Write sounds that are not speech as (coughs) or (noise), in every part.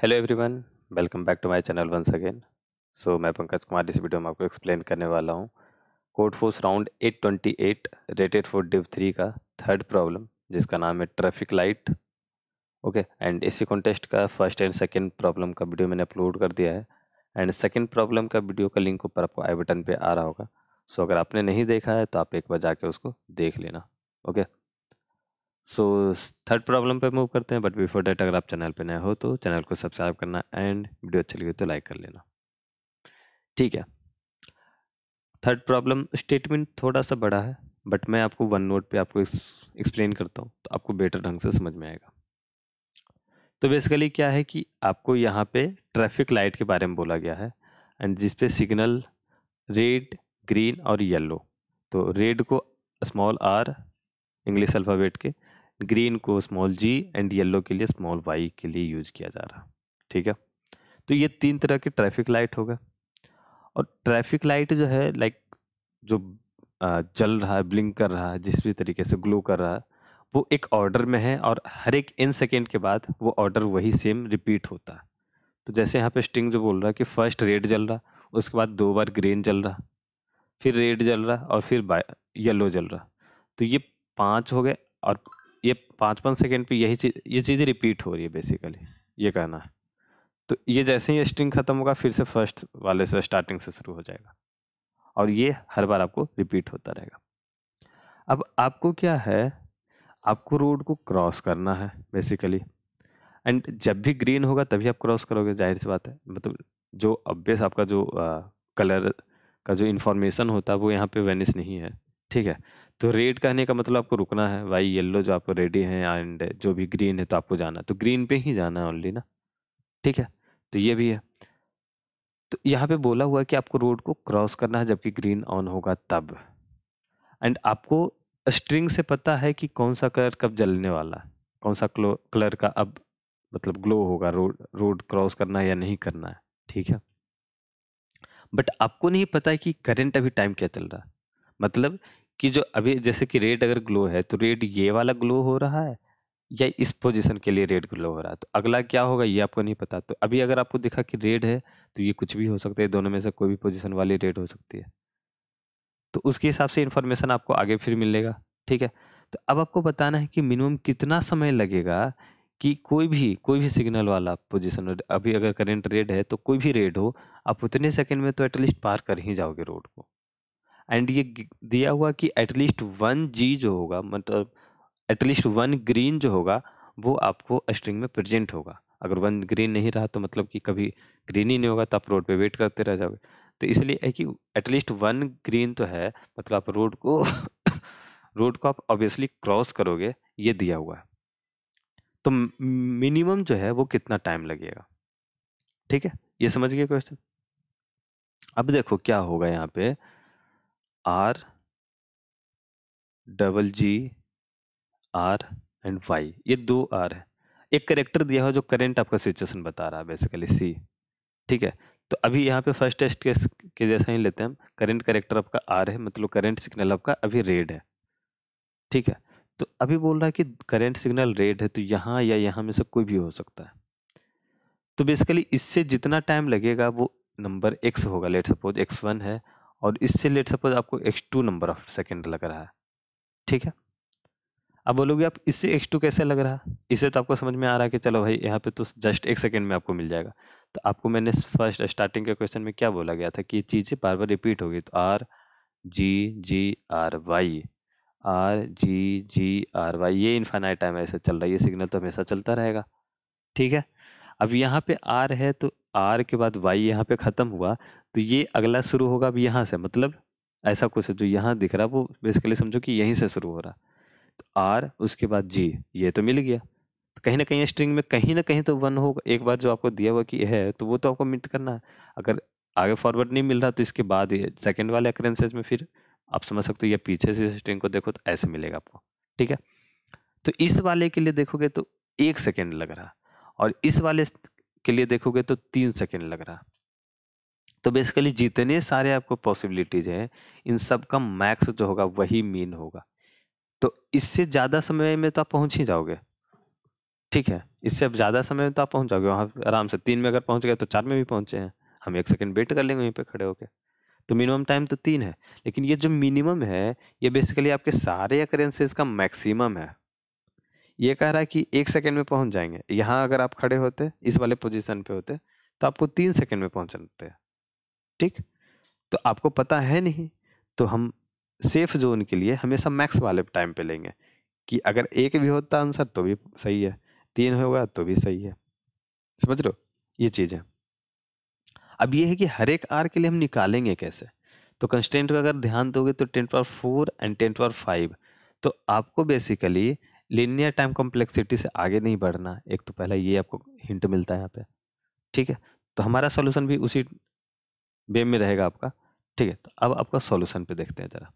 Hello everyone welcome back to my channel once again so मैं पंकज कुमार इस video में आपको एक्सप्लेन करने वाला हूँ Codeforces round 828 rated for div three का थर्ड प्रॉब्लम जिसका नाम है ट्रैफिक लाइट ओके एंड इसी कॉन्टेस्ट का फर्स्ट एंड सेकेंड प्रॉब्लम का वीडियो मैंने अपलोड कर दिया है एंड सेकेंड प्रॉब्लम का वीडियो का लिंक ऊपर आपको आई बटन पर आ रहा होगा सो so, अगर आपने नहीं देखा है तो आप एक बार जाके उसको देख लेना okay okay? So third problem पे मूव करते हैं बट बिफोर डेट अगर आप चैनल पे नए हो तो चैनल को सब्सक्राइब करना एंड वीडियो अच्छी लगी तो लाइक कर लेना ठीक है थर्ड प्रॉब्लम स्टेटमेंट थोड़ा सा बड़ा है बट मैं आपको वन नोट पे आपको एक्सप्लेन करता हूँ तो आपको बेटर ढंग से समझ में आएगा तो बेसिकली क्या है कि आपको यहाँ पे ट्रैफिक लाइट के बारे में बोला गया है एंड जिस पे सिग्नल रेड ग्रीन और येलो तो रेड को स्मॉल आर इंग्लिश अल्फ़ाबेट के ग्रीन को स्मॉल जी एंड येलो के लिए स्मॉल वाई के लिए यूज किया जा रहा ठीक है तो ये तीन तरह के ट्रैफिक लाइट होगा और ट्रैफिक लाइट जो है लाइक जो जल रहा है ब्लिंक कर रहा है जिस भी तरीके से ग्लो कर रहा है वो एक ऑर्डर में है और हर एक इन सेकेंड के बाद वो ऑर्डर वही सेम रिपीट होता है तो जैसे यहाँ पे स्टिंग जो बोल रहा है कि फर्स्ट रेड जल रहा उसके बाद दो बार ग्रीन जल रहा फिर रेड जल रहा और फिर येलो जल रहा तो ये पाँच हो गए और ये पाँच पाँच सेकेंड पे यही चीज़ ये चीज़ें रिपीट हो रही है बेसिकली ये कहना है तो ये जैसे ही स्ट्रिंग ख़त्म होगा फिर से फर्स्ट वाले से स्टार्टिंग से शुरू हो जाएगा और ये हर बार आपको रिपीट होता रहेगा अब आपको क्या है आपको रोड को क्रॉस करना है बेसिकली एंड जब भी ग्रीन होगा तभी आप क्रॉस करोगे जाहिर सी बात है मतलब जो ऑब्वियस आपका जो आ, कलर का जो इन्फॉर्मेशन होता है वो यहाँ पे वेनिस नहीं है ठीक है तो रेड कहने का मतलब आपको रुकना है भाई येल्लो जो आपको रेडी है एंड जो भी ग्रीन है तो आपको जाना तो ग्रीन पे ही जाना है ओनली ना ठीक है तो ये भी है तो यहाँ पे बोला हुआ है कि आपको रोड को क्रॉस करना है जबकि ग्रीन ऑन होगा तब एंड आपको स्ट्रिंग से पता है कि कौन सा कलर कब जलने वाला है कौन सा कलर का अब मतलब ग्लो होगा रोड रोड क्रॉस करना है या नहीं करना है ठीक है बट आपको नहीं पता है कि करंट अभी टाइम क्या चल रहा है मतलब कि जो अभी जैसे कि रेड अगर ग्लो है तो रेड ये वाला ग्लो हो रहा है या इस पोजीशन के लिए रेड ग्लो हो रहा है तो अगला क्या होगा ये आपको नहीं पता तो अभी अगर आपको दिखा कि रेड है तो ये कुछ भी हो सकता है दोनों में से कोई भी पोजीशन वाली रेड हो सकती है तो उसके हिसाब से इन्फॉर्मेशन आपको आगे फिर मिलेगा ठीक है तो अब आपको बताना है कि मिनिमम कितना समय लगेगा कि कोई भी कोई भी सिग्नल वाला पोजीशन अभी अगर करेंट रेड है तो कोई भी रेड हो आप उतने सेकंड में तो एटलीस्ट पार कर ही जाओगे रोड को एंड ये दिया हुआ कि एटलीस्ट वन जी जो होगा मतलब एटलीस्ट वन ग्रीन जो होगा वो आपको स्ट्रिंग में प्रेजेंट होगा अगर वन ग्रीन नहीं रहा तो मतलब कि कभी ग्रीन ही नहीं होगा तो आप रोड पे वेट करते रह जाओगे तो इसलिए है कि एटलीस्ट वन ग्रीन तो है मतलब आप रोड को रोड (coughs) को आप ऑब्वियसली क्रॉस करोगे ये दिया हुआ है तो मिनिमम जो है वो कितना टाइम लगेगा ठीक है ये समझ गए क्वेश्चन अब देखो क्या होगा यहाँ पे R, double G R and Y ये दो आर है एक करेक्टर दिया हो जो करेंट आपका सिचुएशन बता रहा है बेसिकली सी ठीक है तो अभी यहाँ पे फर्स्ट टेस्ट के, के जैसा ही लेते हैं हम करेंट करेक्टर आपका आर है मतलब करेंट सिग्नल आपका अभी रेड है ठीक है तो अभी बोल रहा है कि करेंट सिग्नल रेड है तो यहाँ या यहाँ में से कोई भी हो सकता है तो बेसिकली इससे जितना टाइम लगेगा वो नंबर एक्स होगा लेट सपोज एक्स वन है और इससे लेट सपोज आपको X two number of second लग रहा है ठीक है अब बोलोगे आप इससे एक्स टू कैसे लग रहा है इसे तो आपको समझ में आ रहा है कि चलो भाई यहाँ पे तो जस्ट एक सेकेंड में आपको मिल जाएगा तो आपको मैंने फर्स्ट स्टार्टिंग के क्वेश्चन में क्या बोला गया था कि ये चीज़ें बार बार रिपीट होगी तो R G G R Y R G G R Y ये इन्फाइनाइट टाइम ऐसे चल रहा है ये सिग्नल तो हमेशा चलता रहेगा ठीक है अब यहाँ पे आर है तो आर के बाद वाई यहाँ पे ख़त्म हुआ तो ये अगला शुरू होगा अब यहाँ से मतलब ऐसा कुछ जो यहाँ दिख रहा वो बेसिकली समझो कि यहीं से शुरू हो रहा तो आर उसके बाद जी ये तो मिल गया कहीं ना कहीं स्ट्रिंग में कहीं ना कहीं तो वन होगा एक बार जो आपको दिया हुआ कि है तो वो तो आपको मिट करना है अगर आगे फॉरवर्ड नहीं मिल रहा तो इसके बाद ये सेकेंड वाले अक्रेंसेज में फिर आप समझ सकते हो या पीछे से स्ट्रिंग को देखो तो ऐसे मिलेगा आपको ठीक है तो इस वाले के लिए देखोगे तो एक सेकेंड लग रहा और इस वाले के लिए देखोगे तो तीन सेकेंड लग रहा तो बेसिकली जितने सारे आपको पॉसिबिलिटीज हैं इन सब का मैक्स जो होगा वही मीन होगा तो इससे ज़्यादा समय में तो आप पहुँच ही जाओगे ठीक है इससे अब ज़्यादा समय में तो आप पहुँच जाओगे वहाँ आराम से तीन में अगर पहुँच गए तो चार में भी पहुँचे हैं हम एक सेकंड वेट कर लेंगे वहीं पे खड़े होकर तो मिनिमम टाइम तो तीन है लेकिन ये जो मिनिमम है ये बेसिकली आपके सारे अकरेंसेज का मैक्सिमम है ये कह रहा है कि एक सेकेंड में पहुंच जाएंगे यहाँ अगर आप खड़े होते इस वाले पोजीशन पे होते तो आपको तीन सेकेंड में पहुँचते हैं ठीक तो आपको पता है नहीं तो हम सेफ जोन के लिए हमेशा मैक्स वाले टाइम पे लेंगे कि अगर एक भी होता आंसर तो भी सही है तीन होगा तो भी सही है समझ लो ये चीज़ है अब ये है कि हर एक आर के लिए हम निकालेंगे कैसे तो कंस्टेंट का अगर ध्यान दोगे तो ten to power four and ten to power five तो आपको बेसिकली लिनियर टाइम कॉम्प्लेक्सिटी से आगे नहीं बढ़ना एक तो पहला ये आपको हिंट मिलता है यहाँ पे ठीक है तो हमारा सॉल्यूशन भी उसी वे में रहेगा आपका ठीक है तो अब आपका सॉल्यूशन पे देखते हैं ज़रा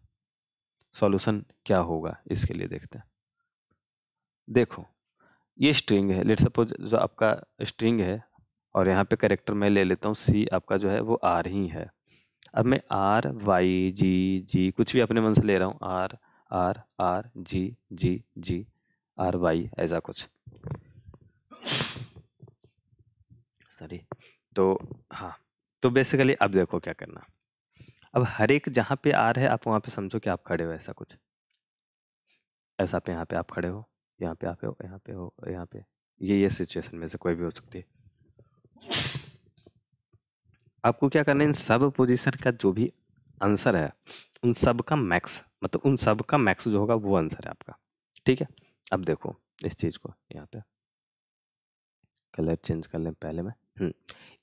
सॉल्यूशन क्या होगा इसके लिए देखते हैं देखो ये स्ट्रिंग है लेट सपोज जो आपका स्ट्रिंग है और यहाँ पे करेक्टर मैं ले लेता हूँ सी आपका जो है वो आर ही है अब मैं आर वाई जी जी कुछ भी अपने मन से ले रहा हूँ R R R G G G R Y ऐसा कुछ सॉरी तो हाँ तो बेसिकली अब देखो क्या करना अब हर एक जहाँ पे आर है आप वहाँ पे समझो कि आप खड़े हो ऐसा कुछ ऐसा पे यहाँ पे आप खड़े हो यहाँ पे आप हो यहाँ पे हो यहाँ पे ये ये सिचुएशन में से कोई भी हो सकती है आपको क्या करना है इन सब पोजीशन का जो भी आंसर है उन सब का मैक्स मतलब उन सब का मैक्स जो होगा वो आंसर है आपका ठीक है अब देखो इस चीज़ को यहाँ पे कलर चेंज कर लें पहले में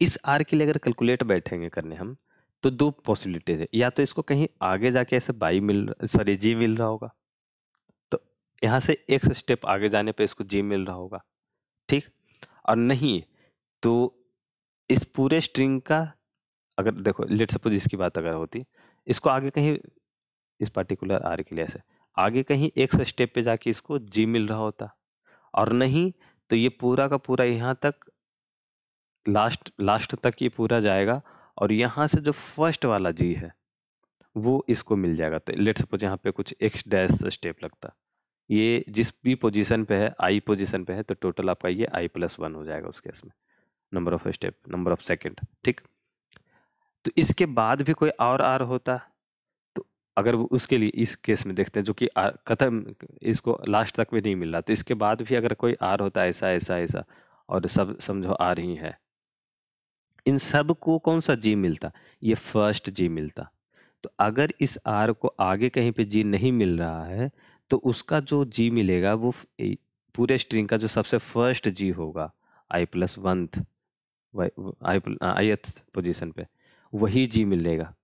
इस आर के लिए अगर कैलकुलेट बैठेंगे करने हम तो दो पॉसिबिलिटीज है या तो इसको कहीं आगे जाके ऐसे बाई मिल सॉरी जी मिल रहा होगा तो यहाँ से एक स्टेप आगे जाने पे इसको जी मिल रहा होगा ठीक और नहीं तो इस पूरे स्ट्रिंग का अगर देखो लेट सपोज इसकी बात अगर होती इसको आगे कहीं इस पार्टिकुलर आर के लिए ऐसे आगे कहीं एक से स्टेप पे जाके इसको जी मिल रहा होता और नहीं तो ये पूरा का पूरा यहाँ तक लास्ट लास्ट तक ये पूरा जाएगा और यहाँ से जो फर्स्ट वाला जी है वो इसको मिल जाएगा तो लेट सपोज यहाँ पे कुछ एक्स डैश स्टेप लगता ये जिस भी पोजीशन पे है आई पोजीशन पे है तो टोटल आपका ये आई प्लस वन हो जाएगा उस केस में number of step number of second ठीक तो इसके बाद भी कोई और आर होता अगर वो उसके लिए इस केस में देखते हैं जो कि खत्म इसको लास्ट तक भी नहीं मिल रहा तो इसके बाद भी अगर कोई आर होता है ऐसा ऐसा ऐसा और सब समझो आर ही है इन सब को कौन सा जी मिलता ये फर्स्ट जी मिलता तो अगर इस आर को आगे कहीं पे जी नहीं मिल रहा है तो उसका जो जी मिलेगा वो पूरे स्ट्रिंग का जो सबसे फर्स्ट जी होगा आई प्लस वंथ आई आई पोजिशन पर वही जी मिलेगा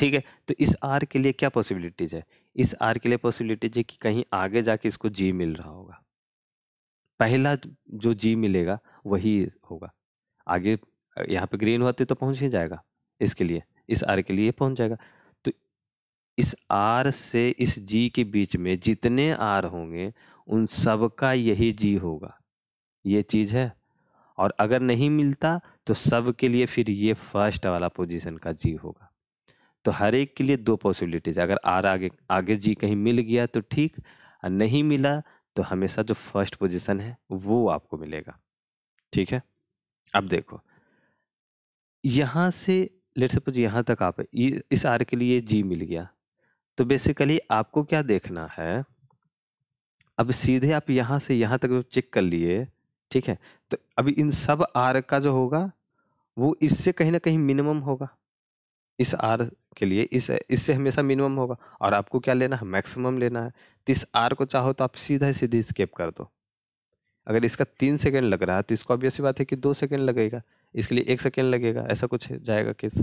ठीक है तो इस आर के लिए क्या पॉसिबिलिटीज है इस आर के लिए पॉसिबिलिटीज है कि कहीं आगे जाके इसको जी मिल रहा होगा पहला जो जी मिलेगा वही होगा आगे यहाँ पे ग्रीन हुआ तो, तो पहुँच ही जाएगा इसके लिए इस आर के लिए पहुँच जाएगा तो इस आर से इस जी के बीच में जितने आर होंगे उन सब का यही जी होगा ये चीज़ है और अगर नहीं मिलता तो सब के लिए फिर ये फर्स्ट वाला पोजीशन का जी होगा तो हर एक के लिए दो पॉसिबिलिटीज अगर आर आगे आगे जी कहीं मिल गया तो ठीक और नहीं मिला तो हमेशा जो फर्स्ट पोजीशन है वो आपको मिलेगा ठीक है अब देखो यहाँ से लेट सपोज यहाँ तक आप इस आर के लिए जी मिल गया तो बेसिकली आपको क्या देखना है अब सीधे आप यहाँ से यहाँ तक चेक कर लिए ठीक है तो अभी इन सब आर का जो होगा वो इससे कहीं ना कहीं मिनिमम होगा इस आर के लिए इस इससे हमेशा मिनिमम होगा और आपको क्या लेना है मैक्सिमम लेना है तो इस आर को चाहो तो आप सीधा सीधे स्केप कर दो अगर इसका तीन सेकेंड लग रहा है तो इसको ऑब्वियस बात है कि दो सेकेंड लगेगा इसके लिए एक सेकेंड लगेगा ऐसा कुछ जाएगा किस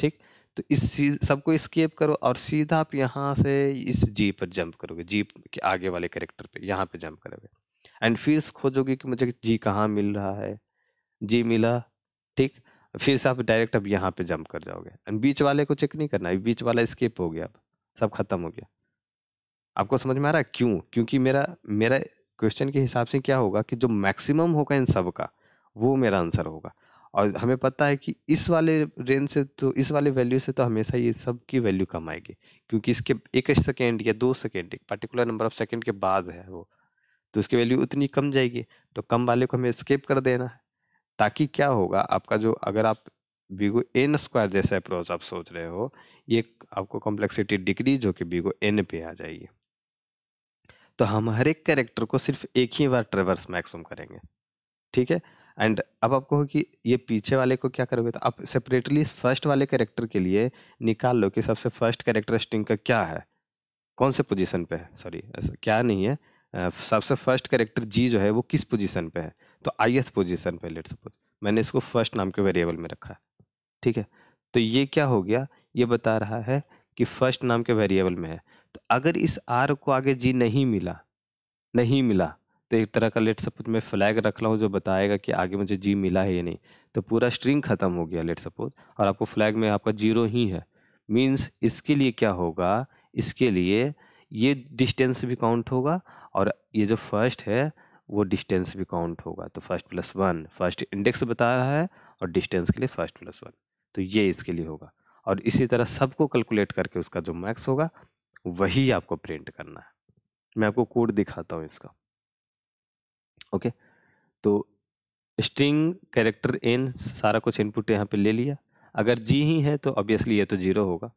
ठीक तो इस सबको स्केप करो और सीधा आप यहाँ से इस जी पर जंप करोगे जी के आगे वाले करेक्टर पे यहाँ पे जंप करोगे एंड फिर खोजोगे कि मुझे जी कहाँ मिल रहा है जी मिला ठीक फिर से आप डायरेक्ट अब यहाँ पे जंप कर जाओगे एंड बीच वाले को चेक नहीं करना बीच वाला स्केप हो गया अब सब खत्म हो गया आपको समझ में आ रहा है क्यों क्योंकि मेरा मेरा क्वेश्चन के हिसाब से क्या होगा कि जो मैक्सिमम होगा इन सब का वो मेरा आंसर होगा और हमें पता है कि इस वाले रेंज से तो इस वाले वैल्यू से तो हमेशा ये सब की वैल्यू कम आएगी क्योंकि इसके एक सेकेंड या दो सेकेंड एक पर्टिकुलर नंबर ऑफ सेकेंड के बाद है वो तो उसकी वैल्यू उतनी कम जाएगी तो कम वाले को हमें स्केप कर देना है ताकि क्या होगा आपका जो अगर आप बीगो एन स्क्वायर जैसे अप्रोच आप सोच रहे हो ये आपको कॉम्प्लेक्सिटी डिक्रीज होकर बीगो एन पे आ जाएगी तो हम हर एक कैरेक्टर को सिर्फ एक ही बार ट्रेवर्स मैक्सिमम करेंगे ठीक है एंड अब आप कहो कि ये पीछे वाले को क्या करोगे तो आप सेपरेटली फर्स्ट वाले कैरेक्टर के लिए निकाल लो कि सबसे फर्स्ट कैरेक्टर स्ट्रिंग का क्या है कौन से पोजीशन पे है सॉरी ऐसा क्या नहीं है सबसे फर्स्ट करेक्टर जी जो है वो किस पोजीशन पे है तो आईएथ पोजीशन पे लेट सपोज मैंने इसको फर्स्ट नाम के वेरिएबल में रखा है ठीक है तो ये क्या हो गया ये बता रहा है कि फर्स्ट नाम के वेरिएबल में है तो अगर इस आर को आगे जी नहीं मिला नहीं मिला तो एक तरह का लेट सपोज मैं फ्लैग रख रहा हूँ जो बताएगा कि आगे मुझे जी मिला है या नहीं तो पूरा स्ट्रिंग ख़त्म हो गया लेट सपोज और आपको फ्लैग में आपका जीरो ही है मीन्स इसके लिए क्या होगा इसके लिए ये डिस्टेंस भी काउंट होगा और ये जो फर्स्ट है वो डिस्टेंस भी काउंट होगा तो first plus one first index बता रहा है और डिस्टेंस के लिए फर्स्ट प्लस वन तो ये इसके लिए होगा और इसी तरह सबको कैलकुलेट करके उसका जो मैक्स होगा वही आपको प्रिंट करना है मैं आपको कोड दिखाता हूँ इसका ओके तो स्ट्रिंग कैरेक्टर एन सारा कुछ इनपुट यहाँ पे ले लिया अगर जी ही है तो ऑब्वियसली ये तो ज़ीरो होगा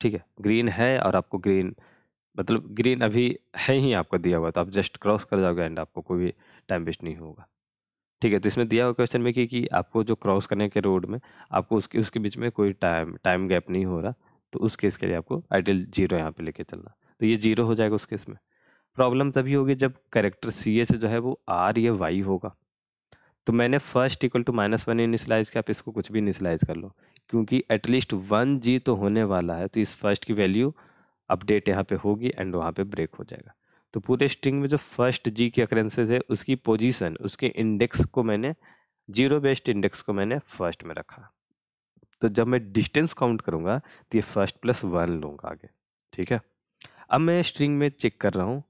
ठीक है ग्रीन है और आपको ग्रीन मतलब ग्रीन अभी है ही आपका दिया हुआ तो आप जस्ट क्रॉस कर जाओगे एंड आपको कोई भी टाइम वेस्ट नहीं होगा ठीक है तो इसमें दिया हुआ क्वेश्चन में कि, कि आपको जो क्रॉस करने के रोड में आपको उसके उसके बीच में कोई टाइम टाइम गैप नहीं हो रहा तो उस केस के लिए आपको आइडियल जीरो यहाँ पे लेके चलना तो ये जीरो हो जाएगा उस केस में प्रॉब्लम तभी होगी जब करेक्टर सी ए से जो है वो आर या वाई होगा तो मैंने first equal to minus one initialize किया आप इसको कुछ भी इनिशलाइज कर लो क्योंकि एटलीस्ट वन जी तो होने वाला है तो इस फर्स्ट की वैल्यू अपडेट यहाँ पे होगी एंड वहाँ पे ब्रेक हो जाएगा तो पूरे स्ट्रिंग में जो फर्स्ट जी की अक्रेंसेज है उसकी पोजीशन उसके इंडेक्स को मैंने जीरो बेस्ड इंडेक्स को मैंने फर्स्ट में रखा तो जब मैं डिस्टेंस काउंट करूँगा तो ये फर्स्ट प्लस वन लूँगा आगे ठीक है अब मैं स्ट्रिंग में चेक कर रहा हूँ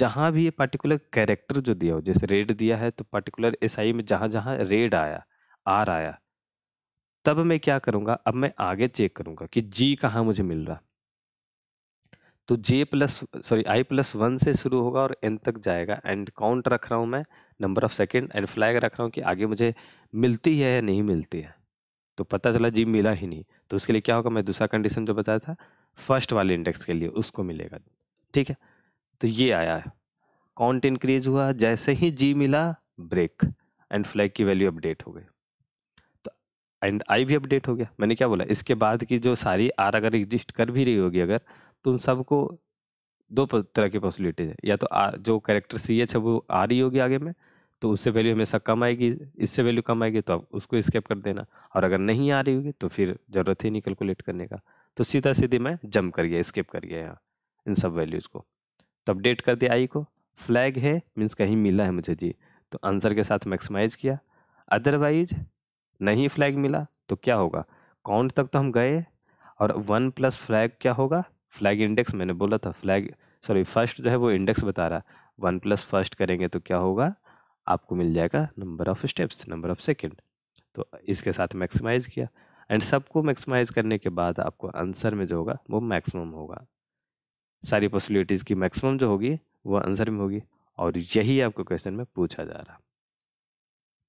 जहाँ भी ये पर्टिकुलर कैरेक्टर जो दिया हो जैसे रेड दिया है तो पर्टिकुलर एस SI में जहाँ जहाँ रेड आया आर आया तब मैं क्या करूँगा अब मैं आगे चेक करूँगा कि जी कहाँ मुझे मिल रहा तो J plus sorry I plus one से शुरू होगा और एन तक जाएगा एंड काउंट रख रहा हूँ मैं number of second and flag रख रहा हूँ कि आगे मुझे मिलती है या नहीं मिलती है तो पता चला जी मिला ही नहीं तो उसके लिए क्या होगा मैं दूसरा कंडीशन जो बताया था फर्स्ट वाले इंडेक्स के लिए उसको मिलेगा ठीक है तो ये आया है काउंट इंक्रीज हुआ जैसे ही जी मिला ब्रेक एंड फ्लैग की वैल्यू अपडेट हो गई तो एंड आई भी अपडेट हो गया मैंने क्या बोला इसके बाद की जो सारी आर अगर एग्जिस्ट कर भी रही होगी अगर तो उन सबको दो तरह की पॉसिबिलिटीज है या तो आ, जो करेक्टर सी एच है वो आ रही होगी आगे में तो उससे वैल्यू हमेशा कम आएगी इससे वैल्यू कम आएगी तो आप उसको स्केप कर देना और अगर नहीं आ रही होगी तो फिर ज़रूरत ही नहीं कैलकुलेट करने का तो सीधा सीधे मैं जम कर गया स्केप कर गया यहाँ इन सब वैल्यूज़ को तो अपडेट कर दिया आई को फ्लैग है मीन्स कहीं मिला है मुझे जी तो आंसर के साथ मैक्सिमाइज किया अदरवाइज नहीं फ्लैग मिला तो क्या होगा काउंट तक तो हम गए और वन प्लस फ्लैग क्या होगा फ्लैग इंडेक्स मैंने बोला था फ्लैग सॉरी फर्स्ट जो है वो इंडेक्स बता रहा है वन प्लस फर्स्ट करेंगे तो क्या होगा आपको मिल जाएगा number of steps number of second तो इसके साथ मैक्सिमाइज़ किया एंड सबको मैक्सिमाइज़ करने के बाद आपको आंसर में जो होगा वो मैक्सिमम होगा सारी पॉसिबिलिटीज़ की मैक्सिमम जो होगी वो आंसर में होगी और यही आपको क्वेश्चन में पूछा जा रहा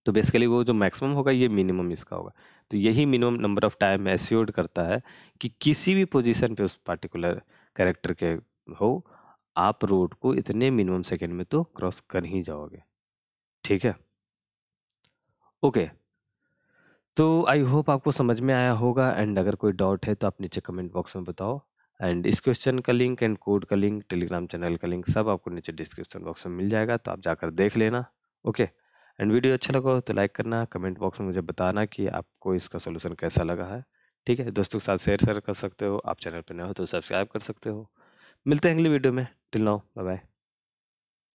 तो बेसिकली वो जो मैक्सिमम होगा ये मिनिमम इसका होगा तो यही minimum number of time assured करता है कि किसी भी पोजीशन पे उस पार्टिकुलर कैरेक्टर के हो आप रोड को इतने मिनिमम सेकेंड में तो क्रॉस कर ही जाओगे ठीक है ओके तो आई होप आपको समझ में आया होगा एंड अगर कोई डाउट है तो आप नीचे कमेंट बॉक्स में बताओ एंड इस क्वेश्चन का लिंक एंड कोड का लिंक टेलीग्राम चैनल का लिंक सब आपको नीचे डिस्क्रिप्शन बॉक्स में मिल जाएगा तो आप जाकर देख लेना ओके okay? एंड वीडियो अच्छा लगा हो तो लाइक करना कमेंट बॉक्स में मुझे बताना कि आपको इसका सोल्यूशन कैसा लगा है ठीक है दोस्तों के साथ शेयर शेयर कर सकते हो आप चैनल पर नए हो तो सब्सक्राइब कर सकते हो मिलते हैं अगली वीडियो में टिल नाउ बाय बाय